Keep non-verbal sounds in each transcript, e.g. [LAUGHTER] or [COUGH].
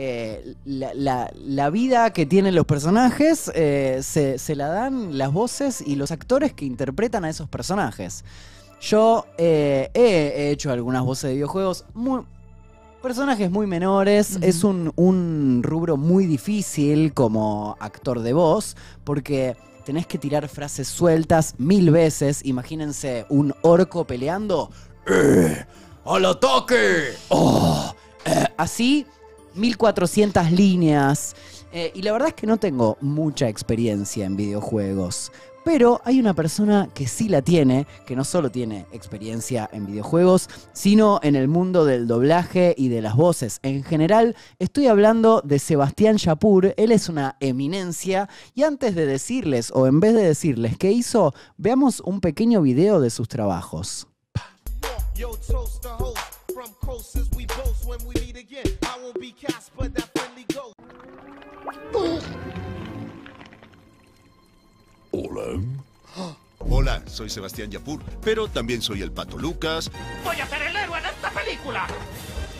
Eh, la, vida que tienen los personajes eh, se, la dan las voces y los actores que interpretan a esos personajes. Yo eh, he hecho algunas voces de videojuegos muy, Personajes muy menores, es un, rubro muy difícil como actor de voz, porque tenés que tirar frases sueltas mil veces. Imagínense un orco peleando. ¡Eh! ¡Al toque oh, así 1400 líneas. Eh, y la verdad es que no tengo mucha experiencia en videojuegos. Pero hay una persona que sí la tiene, que no solo tiene experiencia en videojuegos, sino en el mundo del doblaje y de las voces. En general, estoy hablando de Sebastián Yapur, él es una eminencia, y antes de decirles, o en vez de decirles qué hizo, veamos un pequeño video de sus trabajos. Hola. [GASPS] Hola, soy Sebastián Yapur, pero también soy el Pato Lucas. ¡Voy a ser el héroe de esta película!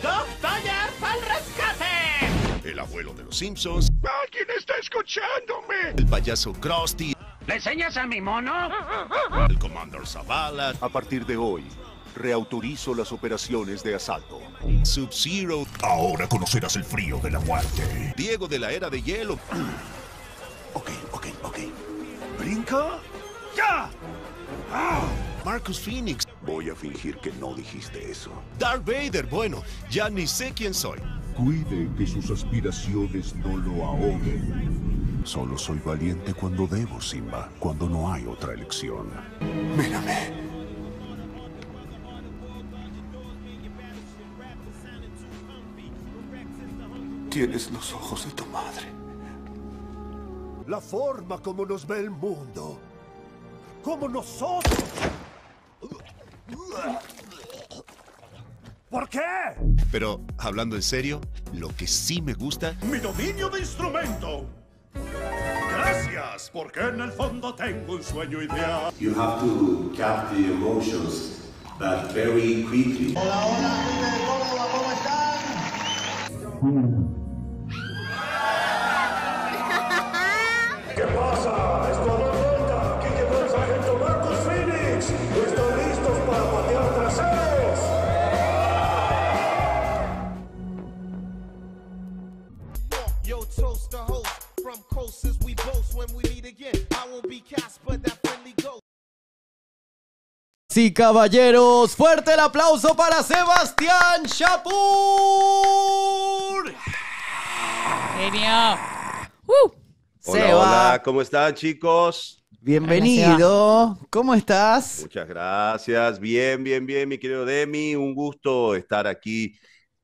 ¡Doc Dodgers al rescate! El abuelo de los Simpsons. ¡Alguien está escuchándome! El payaso Krusty. ¿Le enseñas a mi mono? El Commander Zavala. A partir de hoy, reautorizo las operaciones de asalto. Sub-Zero. Ahora conocerás el frío de la muerte. Diego de la era de hielo. Mm. ok, ok, ok. ¿Brinca? ¡Ya! ¡Ah! Marcus Phoenix. Voy a fingir que no dijiste eso. Darth Vader, bueno, ya ni sé quién soy. Cuide que sus aspiraciones no lo ahoguen. Solo soy valiente cuando debo, Simba, cuando no hay otra elección. Mírame. tienes los ojos de tu madre. La forma como nos ve el mundo. Como nosotros. ¿Por qué? Pero, hablando en serio, lo que sí me gusta... ¡Mi dominio de instrumento! Gracias, porque en el fondo tengo un sueño ideal. You have to cap the emotions, that very quickly. Hola, hola, ¿cómo están? Mm. y caballeros, fuerte el aplauso para Sebastián chapú Genio. Uh. Hola, hola, ¿cómo están chicos? Bienvenido, ¿cómo estás? Muchas gracias, bien, bien, bien, mi querido Demi, un gusto estar aquí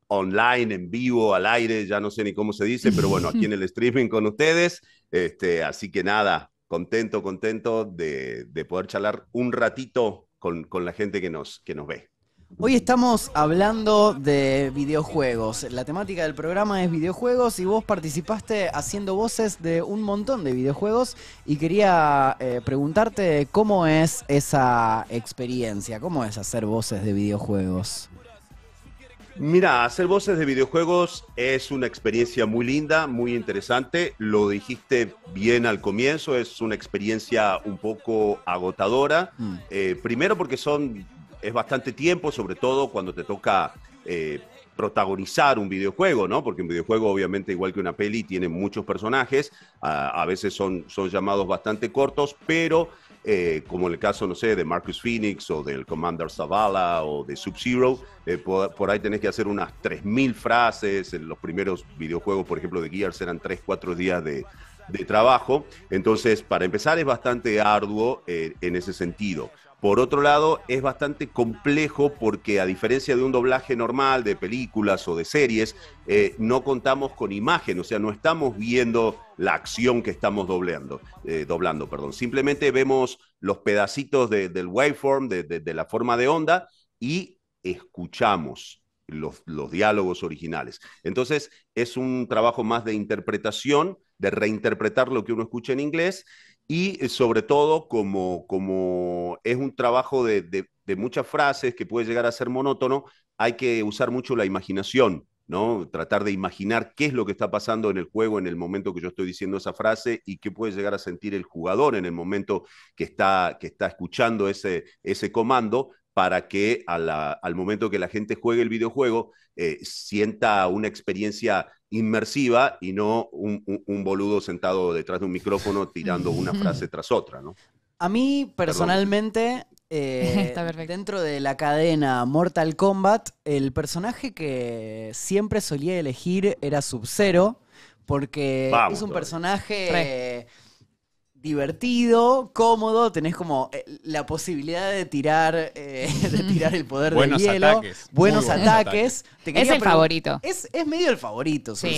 online, en vivo, al aire, ya no sé ni cómo se dice, pero bueno, aquí en el [LAUGHS] streaming con ustedes, este, así que nada, contento, contento de, de poder charlar un ratito con, la gente que nos, que nos ve. Hoy estamos hablando de videojuegos. La temática del programa es videojuegos y vos participaste haciendo voces de un montón de videojuegos y quería eh, preguntarte cómo es esa experiencia, cómo es hacer voces de videojuegos. Mira, hacer voces de videojuegos es una experiencia muy linda, muy interesante. Lo dijiste bien al comienzo, es una experiencia un poco agotadora. Mm. Eh, primero porque son es bastante tiempo, sobre todo cuando te toca eh, protagonizar un videojuego, ¿no? Porque un videojuego, obviamente, igual que una peli, tiene muchos personajes, a, veces son, son llamados bastante cortos, pero eh, como en el caso, no sé, de Marcus Phoenix o del Commander Zavala o de Sub-Zero, eh, por, ahí tenés que hacer unas 3.000 frases, en los primeros videojuegos, por ejemplo, de Gears eran 3, 4 días de, trabajo, entonces, para empezar, es bastante arduo eh, en ese sentido. Por otro lado, es bastante complejo porque a diferencia de un doblaje normal de películas o de series, eh, no contamos con imagen, o sea, no estamos viendo la acción que estamos eh, doblando. Perdón. Simplemente vemos los pedacitos del waveform, de, la forma de onda, y escuchamos los diálogos originales. Entonces, es un trabajo más de interpretación, de reinterpretar lo que uno escucha en inglés y eh, sobre todo como, como es un trabajo de, muchas frases que puede llegar a ser monótono, hay que usar mucho la imaginación, ¿no? Tratar de imaginar qué es lo que está pasando en el juego en el momento que yo estoy diciendo esa frase y qué puede llegar a sentir el jugador en el momento que está, que está escuchando ese, ese comando para que al momento que la gente juegue el videojuego eh, sienta una experiencia inmersiva y no un, boludo sentado detrás de un micrófono tirando una mm. frase tras otra, ¿no? A mí personalmente, eh, [LAUGHS] dentro de la cadena Mortal Kombat, el personaje que siempre solía elegir era Sub-Zero, porque es un personaje divertido, cómodo, tenés como eh, la posibilidad de tirar, eh, [LAUGHS] el poder de del hielo, ataques, buenos, ataques. es el favorito. Es, medio el favorito, sub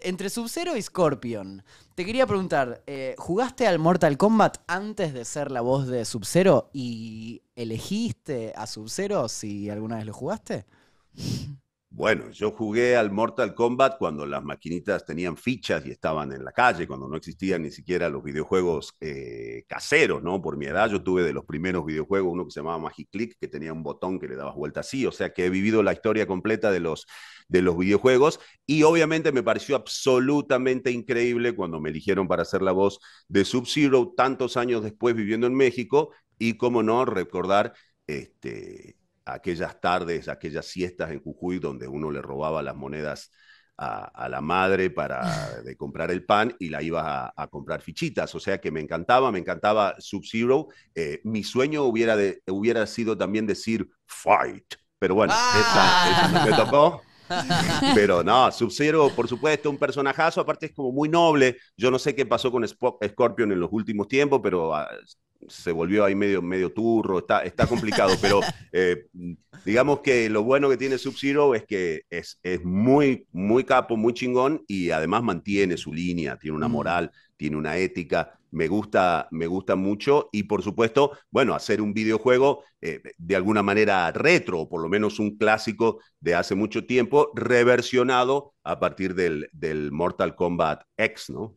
Entre Sub-Zero y Scorpion, te quería preguntar, eh, ¿jugaste al Mortal Kombat antes de ser la voz de Sub-Zero y elegiste a Sub-Zero si alguna vez lo jugaste? Bueno, yo jugué al Mortal Kombat cuando las maquinitas tenían fichas y estaban en la calle, cuando no existían ni siquiera los videojuegos eh, caseros, ¿no? Por mi edad yo tuve de los primeros videojuegos uno que se llamaba Magic Click, que tenía un botón que le dabas vuelta así, o sea que he vivido la historia completa de los, de los videojuegos y obviamente me pareció absolutamente increíble cuando me eligieron para hacer la voz de Sub-Zero tantos años después viviendo en México y, cómo no, recordar este, aquellas tardes, aquellas siestas en Jujuy donde uno le robaba las monedas a, la madre para [LAUGHS] de comprar el pan y la iba a, comprar fichitas. O sea que me encantaba, me encantaba Sub-Zero. Eh, mi sueño hubiera, hubiera sido también decir fight, pero bueno, ah. me tocó. [LAUGHS] Pero no, Sub-Zero, por supuesto, un personajazo, aparte es como muy noble. Yo no sé qué pasó con Scorpion en los últimos tiempos, pero ah, se volvió ahí medio, medio turro, está, está complicado, pero [LAUGHS] eh, digamos que lo bueno que tiene Sub-Zero es que es, es, muy, muy capo, muy chingón y además mantiene su línea, tiene una mm. moral, tiene una ética, me gusta, me gusta mucho y por supuesto, bueno, hacer un videojuego eh, de alguna manera retro, o por lo menos un clásico de hace mucho tiempo, reversionado a partir del, del Mortal Kombat X, ¿no?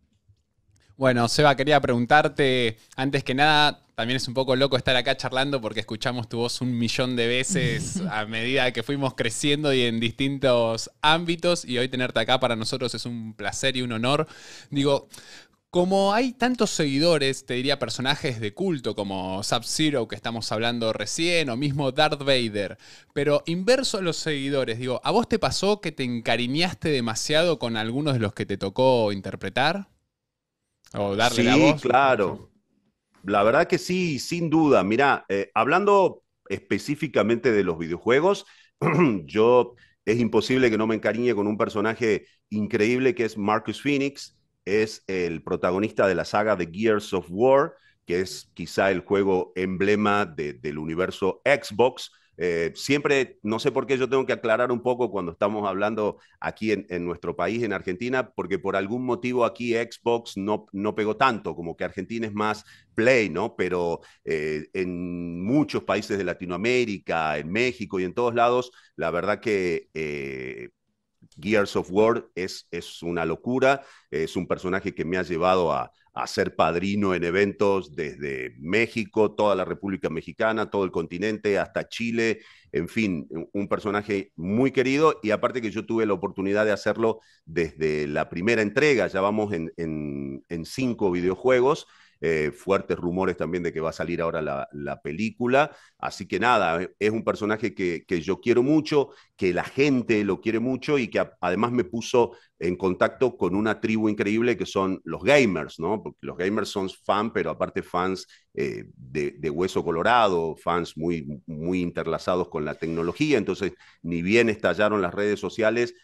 Bueno, Seba, quería preguntarte, antes que nada, también es un poco loco estar acá charlando porque escuchamos tu voz un millón de veces [LAUGHS] a medida que fuimos creciendo y en distintos ámbitos y hoy tenerte acá para nosotros es un placer y un honor. Digo, como hay tantos seguidores, te diría personajes de culto como Sub-Zero que estamos hablando recién o mismo Darth Vader, pero inverso a los seguidores, digo, ¿a vos te pasó que te encariñaste demasiado con algunos de los que te tocó interpretar? ¿O darle sí, claro. La verdad que sí, sin duda. Mirá, eh, hablando específicamente de los videojuegos, [CLEARS THROAT] yo es imposible que no me encariñe con un personaje increíble que es Marcus Phoenix es el protagonista de la saga de Gears of War, que es quizá el juego emblema del universo Xbox. Eh, siempre, no sé por qué yo tengo que aclarar un poco cuando estamos hablando aquí en, nuestro país, en Argentina, porque por algún motivo aquí Xbox no, no pegó tanto, como que Argentina es más Play, ¿no? Pero eh, en muchos países de Latinoamérica, en México y en todos lados, la verdad que... Eh, Gears of War es, una locura, es un personaje que me ha llevado a, ser padrino en eventos desde México, toda la República Mexicana, todo el continente, hasta Chile, en fin, un personaje muy querido y aparte que yo tuve la oportunidad de hacerlo desde la primera entrega, ya vamos en cinco videojuegos eh, fuertes rumores también de que va a salir ahora la, película. Así que nada, eh, es un personaje que, yo quiero mucho, que la gente lo quiere mucho y que además me puso en contacto con una tribu increíble que son los gamers, ¿no? Porque los gamers son fans, pero aparte fans eh, de, hueso colorado, fans muy, muy interlazados con la tecnología. Entonces, ni bien estallaron las redes sociales,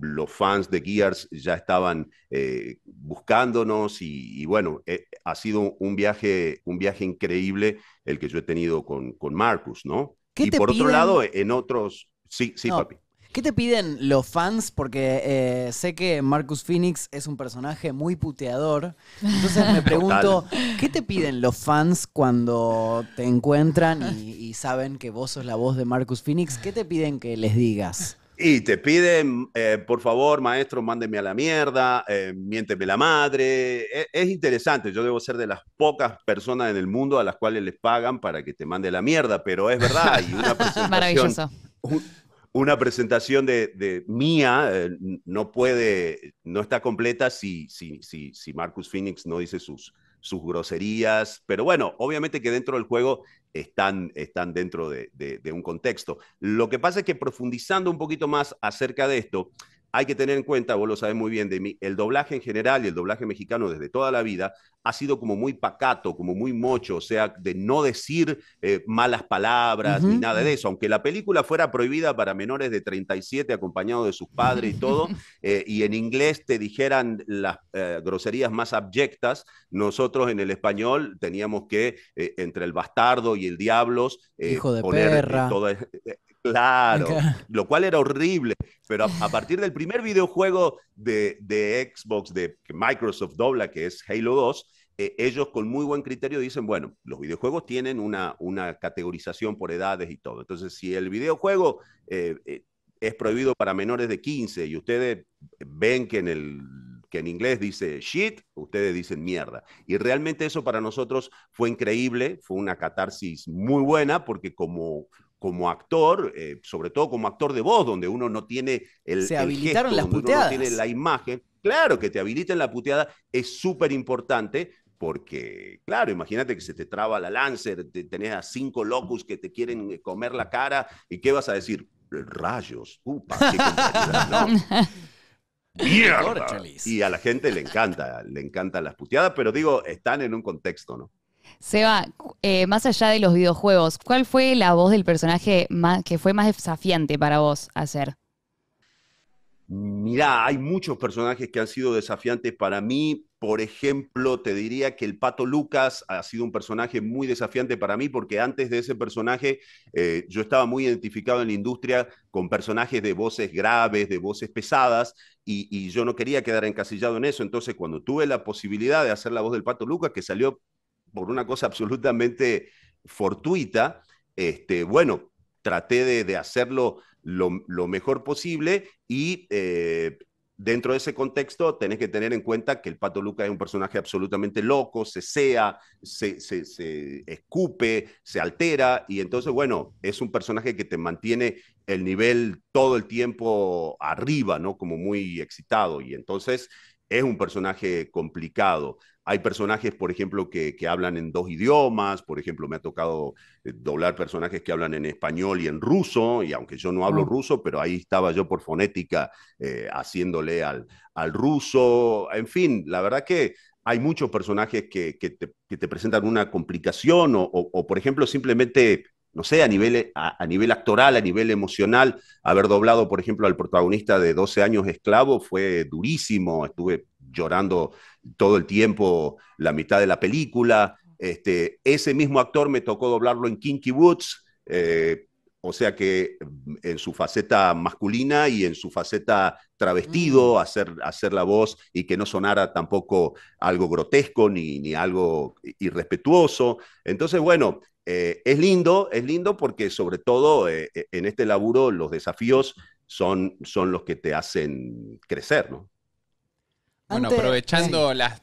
los fans de Gears ya estaban eh, buscándonos y, bueno, eh, ha sido un viaje, un viaje increíble el que yo he tenido con, Marcus, ¿no? ¿Qué y te por piden? otro lado, en otros... Sí, sí, papi. ¿Qué te piden los fans? Porque eh, sé que Marcus Phoenix es un personaje muy puteador. Entonces me [LAUGHS] pregunto, ¿qué te piden los fans cuando te encuentran y, y saben que vos sos la voz de Marcus Phoenix? ¿Qué te piden que les digas? Y te piden, eh, por favor, maestro, mándeme a la mierda, eh, miénteme la madre. E, es, interesante, yo debo ser de las pocas personas en el mundo a las cuales les pagan para que te mande la mierda, pero es verdad. una [LAUGHS] presentación, Maravilloso. una presentación de, mía eh, no puede, no está completa si, si, si, si Marcus Phoenix no dice sus, sus groserías, pero bueno, obviamente que dentro del juego están, están dentro de, de, un contexto. Lo que pasa es que profundizando un poquito más acerca de esto, hay que tener en cuenta, vos lo sabes muy bien de mí, el doblaje en general y el doblaje mexicano desde toda la vida ha sido como muy pacato, como muy mocho, o sea, de no decir eh, malas palabras ni nada de eso. Aunque la película fuera prohibida para menores de 37 acompañados de sus padres y [LAUGHS] todo, eh, y en inglés te dijeran las eh, groserías más abyectas, nosotros en el español teníamos que, entre el bastardo y el diablos, poner perra. E, Claro, lo cual era horrible, pero a, partir del primer videojuego de, Xbox, de Microsoft dobla, que es Halo 2, eh, ellos con muy buen criterio dicen, bueno, los videojuegos tienen una, una categorización por edades y todo. Entonces, si el videojuego eh, eh, es prohibido para menores de 15 y ustedes ven que en el que en inglés dice shit, ustedes dicen mierda. Y realmente eso para nosotros fue increíble, fue una catarsis muy buena porque como como actor, eh, sobre todo como actor de voz, donde uno no tiene el. gesto, las Uno no tiene la imagen. Claro que te habiliten la puteada es súper importante porque, claro, imagínate que se te traba la Lancer, tenés a cinco locus que te quieren eh, comer la cara y ¿qué vas a decir? Rayos, upa, qué [LAUGHS] Y a la gente le encanta, le encantan las puteadas, pero digo, están en un contexto, ¿no? Seba, eh, más allá de los videojuegos, ¿cuál fue la voz del personaje que fue más desafiante para vos hacer? Mirá, hay muchos personajes que han sido desafiantes para mí. Por ejemplo, te diría que el Pato Lucas ha sido un personaje muy desafiante para mí porque antes de ese personaje eh, yo estaba muy identificado en la industria con personajes de voces graves, de voces pesadas y, yo no quería quedar encasillado en eso. Entonces, cuando tuve la posibilidad de hacer la voz del Pato Lucas, que salió por una cosa absolutamente fortuita, este, bueno, traté de, hacerlo lo, mejor posible y eh, dentro de ese contexto tenés que tener en cuenta que el Pato Luca es un personaje absolutamente loco, se sea, se, se escupe, se altera y entonces, bueno, es un personaje que te mantiene el nivel todo el tiempo arriba, ¿no? Como muy excitado y entonces es un personaje complicado. Hay personajes, por ejemplo, que, hablan en dos idiomas, por ejemplo, me ha tocado eh, doblar personajes que hablan en español y en ruso, y aunque yo no hablo mm. ruso, pero ahí estaba yo por fonética eh, haciéndole al, al ruso, en fin, la verdad que hay muchos personajes que, te, presentan una complicación o, por ejemplo, simplemente, no sé, a nivel, a, nivel actoral, a nivel emocional, haber doblado, por ejemplo, al protagonista de 12 años esclavo fue durísimo, estuve llorando todo el tiempo la mitad de la película. Este, ese mismo actor me tocó doblarlo en Kinky Woods, eh, o sea que mm, en su faceta masculina y en su faceta travestido, mm. hacer, hacer, la voz y que no sonara tampoco algo grotesco ni, algo irrespetuoso. Entonces, bueno, eh, es lindo, es lindo porque sobre todo eh, e, en este laburo los desafíos son, son los que te hacen crecer, ¿no? Bueno, aprovechando las,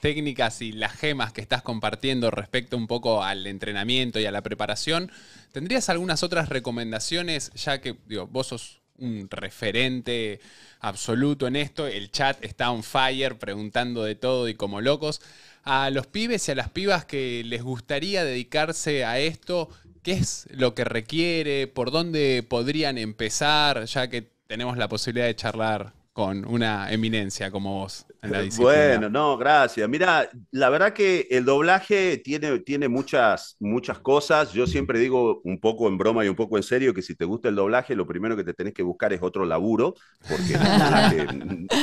técnicas y las gemas que estás compartiendo respecto un poco al entrenamiento y a la preparación, ¿tendrías algunas otras recomendaciones? Ya que vos sos un referente absoluto en esto, el chat está on fire preguntando de todo y como locos. A los pibes y a las pibas que les gustaría dedicarse a esto, ¿qué es lo que requiere? ¿Por dónde podrían empezar? Ya que tenemos la posibilidad de charlar con una eminencia como vos en la eh, disciplina. Bueno, no, gracias. Mira, la verdad que el doblaje tiene, tiene muchas, muchas cosas. Yo siempre digo un poco en broma y un poco en serio que si te gusta el doblaje, lo primero que te tenés que buscar es otro laburo, porque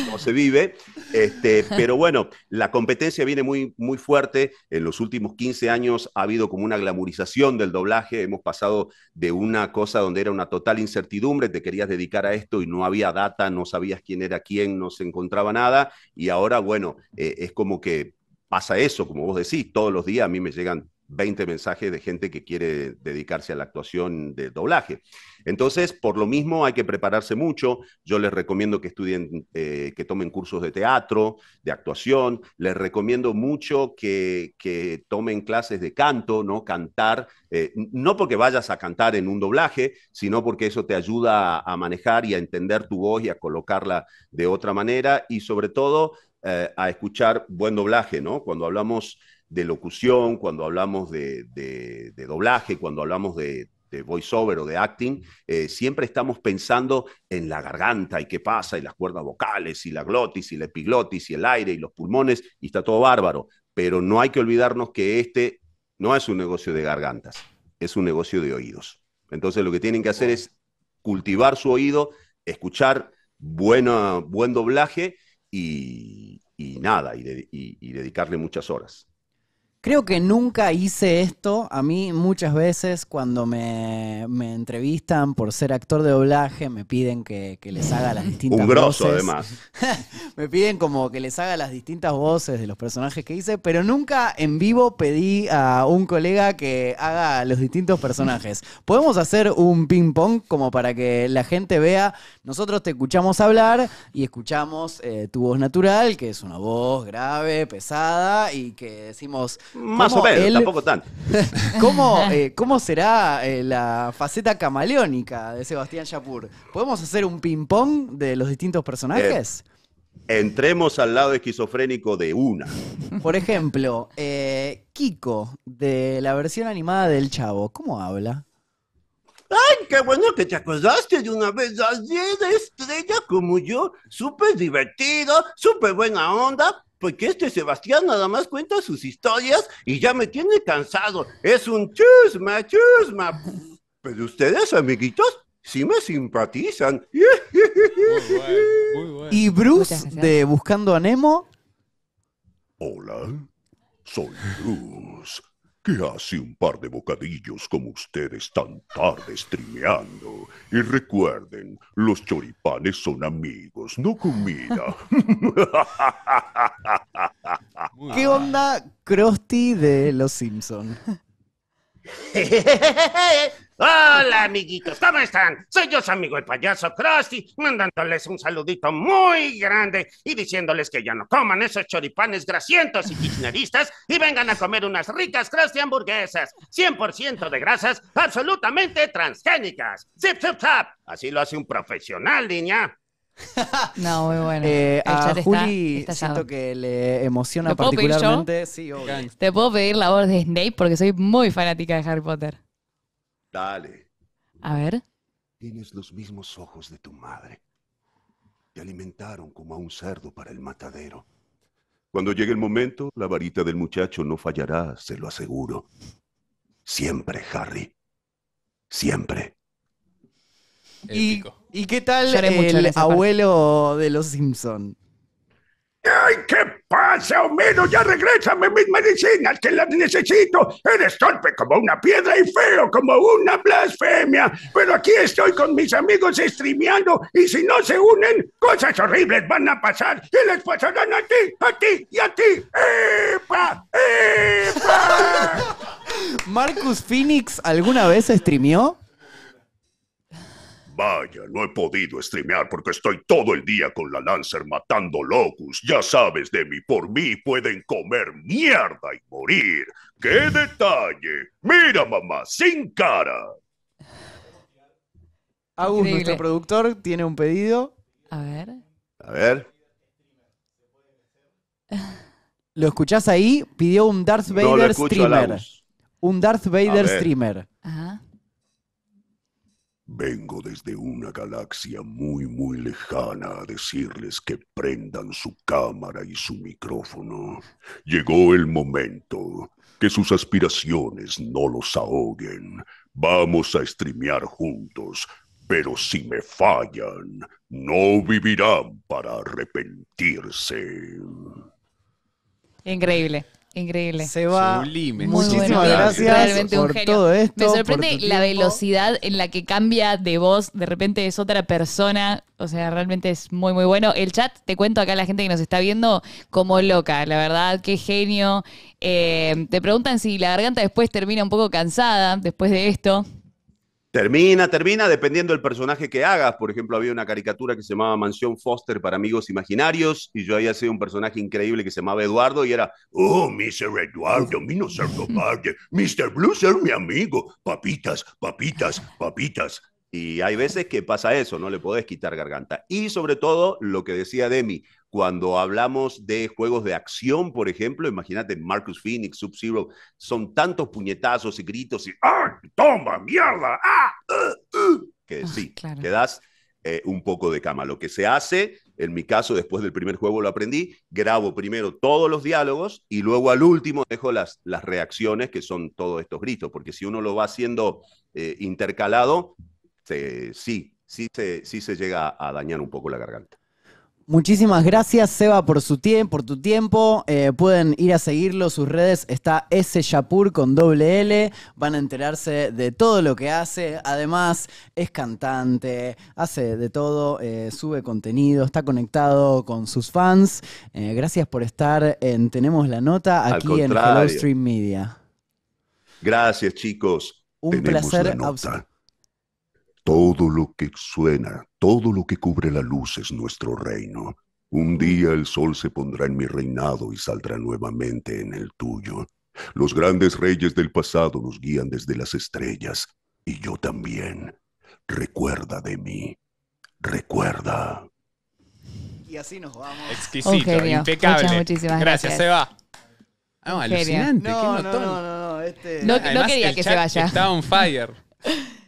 no se vive. Este, pero bueno, la competencia viene muy, muy fuerte. En los últimos 15 años ha habido como una glamorización del doblaje. Hemos pasado de una cosa donde era una total incertidumbre, te querías dedicar a esto y no había data, no sabías quién era quien no se encontraba nada y ahora, bueno, eh, es como que pasa eso, como vos decís, todos los días a mí me llegan 20 mensajes de gente que quiere dedicarse a la actuación de doblaje. Entonces, por lo mismo, hay que prepararse mucho. Yo les recomiendo que estudien, eh, que tomen cursos de teatro, de actuación. Les recomiendo mucho que, que tomen clases de canto, ¿no? Cantar, eh, no porque vayas a cantar en un doblaje, sino porque eso te ayuda a, manejar y a entender tu voz y a colocarla de otra manera y sobre todo eh, a escuchar buen doblaje, ¿no? Cuando hablamos de locución, cuando hablamos de, doblaje, cuando hablamos de, de voiceover o de acting, eh, siempre estamos pensando en la garganta y qué pasa, y las cuerdas vocales, y la glotis, y la epiglotis, y el aire, y los pulmones, y está todo bárbaro. Pero no hay que olvidarnos que este no es un negocio de gargantas, es un negocio de oídos. Entonces lo que tienen que hacer es cultivar su oído, escuchar buena, buen doblaje y, nada, y dedicarle muchas horas. Creo que nunca hice esto. A mí muchas veces cuando me, entrevistan por ser actor de doblaje, me piden que, les haga las [LAUGHS] distintas voces. Un grosso además. [LAUGHS] me piden como que les haga las distintas voces de los personajes que hice, pero nunca en vivo pedí a un colega que haga los distintos personajes. Podemos hacer un ping pong como para que la gente vea, nosotros te escuchamos hablar y escuchamos eh, tu voz natural, que es una voz grave, pesada, y que decimos más o menos, tampoco tan [LAUGHS] eh, ¿Cómo, será eh, la faceta camaleónica de Sebastián Yapur? ¿Podemos hacer un ping-pong de los distintos personajes? Eh, entremos al lado esquizofrénico de una. Por ejemplo, Kiko, de la versión animada del Chavo, ¿cómo habla? ¡Ay, qué bueno que te acordaste de una vez así de estrella como yo! Súper divertido, súper buena onda, porque pues este Sebastián nada más cuenta sus historias y ya me tiene cansado. Es un chusma, chusma. Pero ustedes, amiguitos, sí me simpatizan. [LAUGHS] Y Bruce de Buscando a Nemo. Hola, soy Bruce. ¿Qué hace un par de bocadillos como ustedes tan tarde streameando. Y recuerden, los choripanes son amigos, no comida. [LAUGHS] ¿Qué onda Krusty de Los Simpson? [LAUGHS] Hola amiguitos, ¿cómo están? Soy yo su amigo el payaso Krusty, mandándoles un saludito muy grande y diciéndoles que ya no coman esos choripanes grasientos y kirchneristas y vengan a comer unas ricas Krusty hamburguesas, 100% de grasas absolutamente transgénicas. Zip, zip, zap. Así lo hace un profesional, niña. [LAUGHS] no, muy bueno. Eh, a Juli siento que le emociona particularmente. Sí, Te puedo pedir la orden, de Snape porque soy muy fanática de Harry Potter. Dale. A ver. Tienes los mismos ojos de tu madre. Te alimentaron como a un cerdo para el matadero. Cuando llegue el momento, la varita del muchacho no fallará, se lo aseguro. Siempre, Harry. Siempre. ¿Y, qué tal el abuelo de los Simpson? ¡Ay, qué pasa, Homero! ¡Ya regrésame mis medicinas, que las necesito! Eres torpe como una piedra y feo como una blasfemia. Pero aquí estoy con mis amigos streameando y si no se unen, cosas horribles van a pasar y les pasarán a ti, a ti y a ti. ¡Epa! ¡Epa! [LAUGHS] ¿Marcus Phoenix alguna vez streameó? Vaya, no he podido streamear porque estoy todo el día con la Lancer matando locus. Ya sabes de mí, por mí pueden comer mierda y morir. ¡Qué detalle! Mira, mamá, sin cara. Agus, nuestro productor, tiene un pedido. A ver. A ver. [LAUGHS] ¿Lo escuchás ahí? Pidió un Darth Vader streamer. Un Darth Vader streamer. Ajá. Vengo desde una galaxia muy muy lejana a decirles que prendan su cámara y su micrófono. Llegó el momento. Que sus aspiraciones no los ahoguen. Vamos a streamear juntos, pero si me fallan, no vivirán para arrepentirse. Increíble. Increíble. Se va. Sublime. Muchísimas gracias por todo esto. Me sorprende la velocidad en la que cambia de voz. De repente es otra persona. O sea, realmente es muy, muy bueno. El chat, te cuento acá a la gente que nos está viendo como loca. La verdad, qué genio. Eh, te preguntan si la garganta después termina un poco cansada después de esto. Termina, termina, dependiendo del personaje que hagas. Por ejemplo, había una caricatura que se llamaba Mansión Foster para amigos imaginarios y yo había sido un personaje increíble que se llamaba Eduardo y era, oh, Mr. Eduardo, mi no compadre, Mr. Blue ser mi amigo, papitas, papitas, papitas. Y hay veces que pasa eso, no le podés quitar garganta. Y sobre todo, lo que decía Demi, cuando hablamos de juegos de acción, por ejemplo, imagínate Marcus Phoenix, Sub-Zero, son tantos puñetazos y gritos y ¡ah! ¡Toma! ¡Mierda! ¡Ah! Uh, uh!", que ah, sí, que das quedas eh, un poco de cama. Lo que se hace, en mi caso, después del primer juego lo aprendí, grabo primero todos los diálogos y luego al último dejo las, las reacciones, que son todos estos gritos, porque si uno lo va haciendo eh, intercalado, sí, sí se, sí se llega a dañar un poco la garganta. Muchísimas gracias, Seba, por su tiempo, por tu tiempo. Eh, pueden ir a seguirlo, sus redes está S con doble L. Van a enterarse de todo lo que hace. Además, es cantante, hace de todo, eh, sube contenido, está conectado con sus fans. Eh, gracias por estar en Tenemos la Nota aquí en Hello Stream Media. Gracias, chicos. Un placer. absoluto. Todo lo que suena, todo lo que cubre la luz es nuestro reino. Un día el sol se pondrá en mi reinado y saldrá nuevamente en el tuyo. Los grandes reyes del pasado nos guían desde las estrellas, y yo también. Recuerda de mí, recuerda. Y así nos vamos. Exquisito, impecable. gracias. Gracias, Seba. Ah, no, no, no, no, este- quería que se vaya. Está on fire. [LAUGHS]